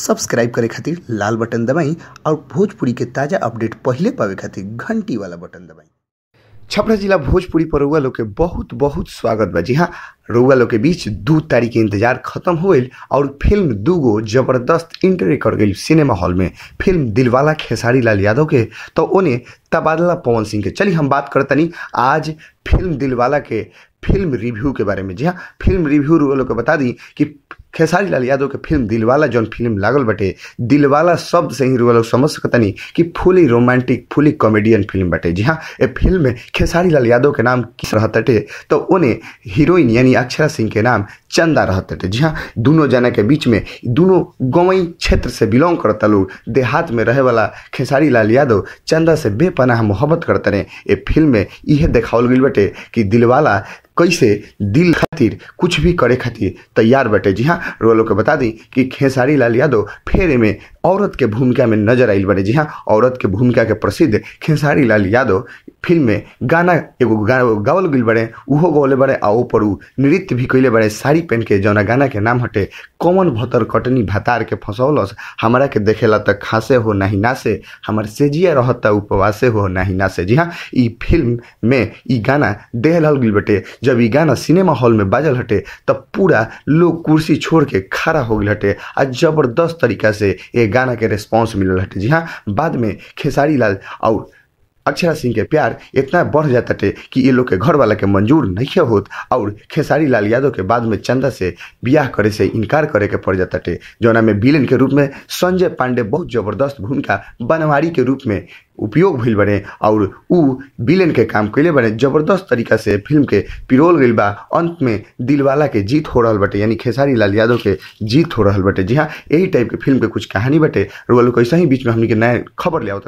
subscribe करे खातिर लाल button दबाई और भोजपुरी के ताज़ा अपडेट पहले पावे खातिर घंटी वाला बटन दबाई छपरा जिला भोजपुरी पर रउआ लोग के बहुत बहुत स्वागत बा जी हाँ रउआ लोग के बीच दू तारीख के इंतजार खत्म हो और फिल्म दूगो जबरदस्त इंटर कर गई सिनेमा हॉल में फिल्म दिलवाला खेसारी लाल यादव के तो उन्हें तबादला पवन सिंह के चलिए हम बात नहीं आज फिल्म दिलवाला के फिल्म रिव्यू के बारे में जी हाँ फिल्म रिव्यू लोग को बता दी कि खेसारी लाल यादव के फिल्म दिलवाला जौन फिल्म लागल बटे दिलवाला शब्द से ही लोग समझ सकतनी कि fully romantic fully comedian film बटे जी हाँ ये फिल्म में खेसारी लाल यादव के नाम किस रहते तो उन्हें हीरोइन यानी अक्षरा सिंह के नाम चंदा रहते जी हाँ दोनों जना के बीच में दोनों गवई क्षेत्र से बिलोंग करता लोग देहात में रहे वाला खेसारी लाल यादव चंदा से बेपनाह मोहब्बत करते रहे ये फिल्म में यह देखाओल गई बटे कि दिलवाला कैसे दिल खातिर कुछ भी करे खातिर तैयार बैठे जी हाँ रोलो लोग के बता दी कि खेसारी लाल यादव फेर में औरत के भूमिका में नजर आई बने जी हाँ औरत के भूमिका के प्रसिद्ध खेसारी लाल यादव फिल्म में गाना एगो गाना गावल गिल बड़े उहो गौले बड़े आ ऊपर उ नृत्य भी कैले बड़े साड़ी पहन के जौना गाना के नाम हटे कौन भतर कटनी भतार के फंसौलस हमारा के देखेला तक खासे हो नाही नासे हमार सेजिया रहता उपवासे हो नाही नासे जी हाँ इ फिल्म में इ गाना देहल गिल बटे जब इ गाना सिनेमा हॉल में बाजल हटे तब पूरा लोग कुर्सी छोड़ के खड़ा हो गए हटे आ जबरदस्त तरीका से एक गाना के रिस्पॉन्स मिलल हटे जी हाँ बाद में खेसारी लाल और अक्षरा सिंह के प्यार इतना बढ़ जाता थे कि ये लोग के घर वाला के मंजूर नहीं होत और खेसारी लाल यादव के बाद में चंदा से ब्याह करे से इनकार करे के पड़ जाता टे जौना में विलेन के रूप में संजय पांडे बहुत जबरदस्त भूमिका बनवारी के रूप में उपयोग भी बने और उ विलेन के काम कैले बने जबरदस्त तरीका से फिल्म के पिरोल गई बा अंत में दिलवाला के जीत हो रहा बटे यानी खेसारी लाल यादव के जीत हो रहा बटे जी हाँ यही टाइप के फिल्म के कुछ कहानी बटे रोल को ऐसा ही बीच में हमने के नया खबर लिया